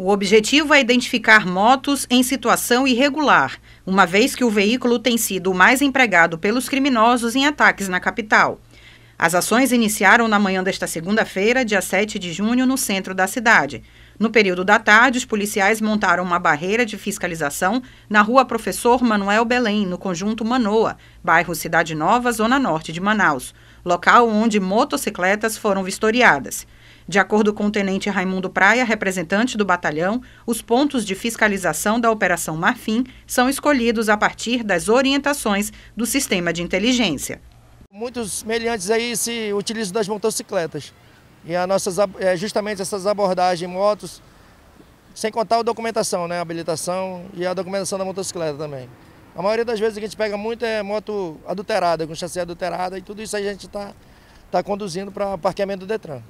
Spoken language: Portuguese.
O objetivo é identificar motos em situação irregular, uma vez que o veículo tem sido o mais empregado pelos criminosos em ataques na capital. As ações iniciaram na manhã desta segunda-feira, dia 7 de junho, no centro da cidade. No período da tarde, os policiais montaram uma barreira de fiscalização na rua Professor Manuel Belém, no conjunto Manoa, bairro Cidade Nova, zona norte de Manaus, local onde motocicletas foram vistoriadas. De acordo com o tenente Raimundo Praia, representante do batalhão, os pontos de fiscalização da Operação Marfim são escolhidos a partir das orientações do sistema de inteligência. Muitos meliantes aí se utilizam das motocicletas. E a nossas, é, justamente essas abordagens em motos, sem contar a documentação, né? A habilitação e a documentação da motocicleta também. A maioria das vezes que a gente pega muito é moto adulterada, com chassi adulterada, e tudo isso a gente está tá conduzindo para parqueamento do Detran.